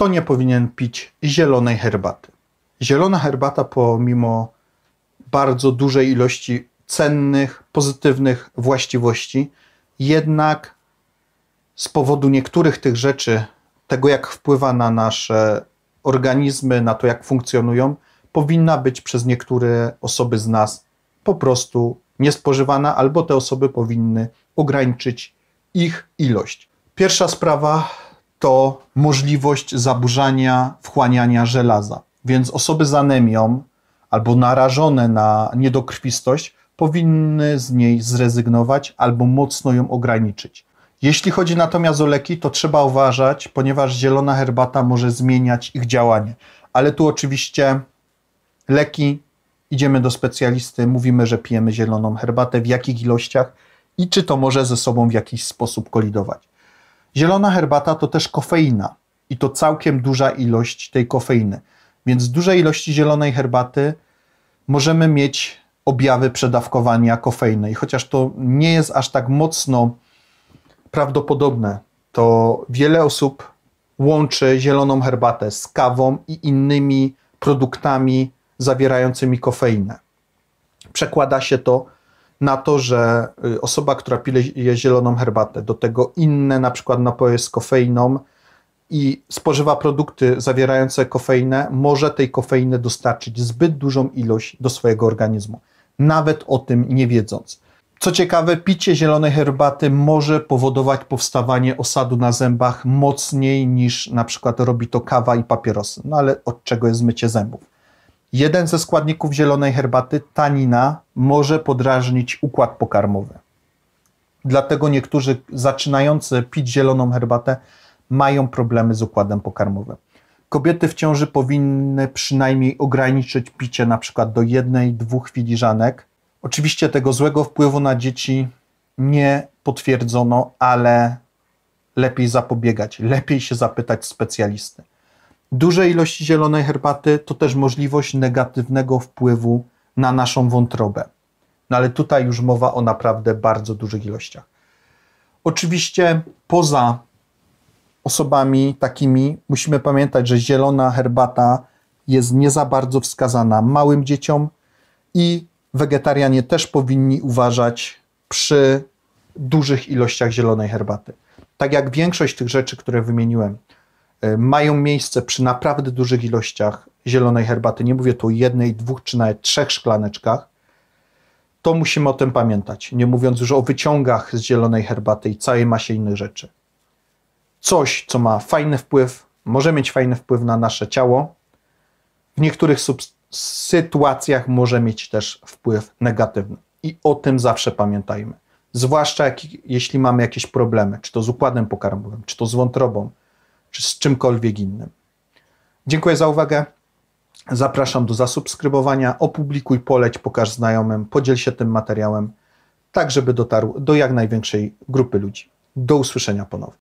kto nie powinien pić zielonej herbaty. Zielona herbata, pomimo bardzo dużej ilości cennych, pozytywnych właściwości, jednak z powodu niektórych tych rzeczy, tego jak wpływa na nasze organizmy, na to jak funkcjonują, powinna być przez niektóre osoby z nas po prostu niespożywana, albo te osoby powinny ograniczyć ich ilość. Pierwsza sprawa to możliwość zaburzania wchłaniania żelaza. Więc osoby z anemią albo narażone na niedokrwistość powinny z niej zrezygnować albo mocno ją ograniczyć. Jeśli chodzi natomiast o leki, to trzeba uważać, ponieważ zielona herbata może zmieniać ich działanie. Ale tu oczywiście leki, idziemy do specjalisty, mówimy, że pijemy zieloną herbatę, w jakich ilościach i czy to może ze sobą w jakiś sposób kolidować. Zielona herbata to też kofeina i to całkiem duża ilość tej kofeiny. Więc z dużej ilości zielonej herbaty możemy mieć objawy przedawkowania kofeiny. I chociaż to nie jest aż tak mocno prawdopodobne, to wiele osób łączy zieloną herbatę z kawą i innymi produktami zawierającymi kofeinę. Przekłada się to na to, że y, osoba, która pije zieloną herbatę, do tego inne na przykład napoje z kofeiną i spożywa produkty zawierające kofeinę, może tej kofeiny dostarczyć zbyt dużą ilość do swojego organizmu, nawet o tym nie wiedząc. Co ciekawe, picie zielonej herbaty może powodować powstawanie osadu na zębach mocniej niż na przykład robi to kawa i papierosy, no ale od czego jest mycie zębów? Jeden ze składników zielonej herbaty, tanina, może podrażnić układ pokarmowy. Dlatego niektórzy zaczynający pić zieloną herbatę mają problemy z układem pokarmowym. Kobiety w ciąży powinny przynajmniej ograniczyć picie na przykład do jednej, dwóch filiżanek. Oczywiście tego złego wpływu na dzieci nie potwierdzono, ale lepiej zapobiegać, lepiej się zapytać specjalisty duże ilości zielonej herbaty to też możliwość negatywnego wpływu na naszą wątrobę. No ale tutaj już mowa o naprawdę bardzo dużych ilościach. Oczywiście poza osobami takimi musimy pamiętać, że zielona herbata jest nie za bardzo wskazana małym dzieciom i wegetarianie też powinni uważać przy dużych ilościach zielonej herbaty. Tak jak większość tych rzeczy, które wymieniłem, E, mają miejsce przy naprawdę dużych ilościach zielonej herbaty, nie mówię tu o jednej, dwóch czy nawet trzech szklaneczkach, to musimy o tym pamiętać, nie mówiąc już o wyciągach z zielonej herbaty i całej masie innych rzeczy. Coś, co ma fajny wpływ, może mieć fajny wpływ na nasze ciało, w niektórych sytuacjach może mieć też wpływ negatywny. I o tym zawsze pamiętajmy. Zwłaszcza jak, jeśli mamy jakieś problemy, czy to z układem pokarmowym, czy to z wątrobą, czy z czymkolwiek innym. Dziękuję za uwagę. Zapraszam do zasubskrybowania, opublikuj, poleć, pokaż znajomym, podziel się tym materiałem, tak żeby dotarł do jak największej grupy ludzi. Do usłyszenia ponownie.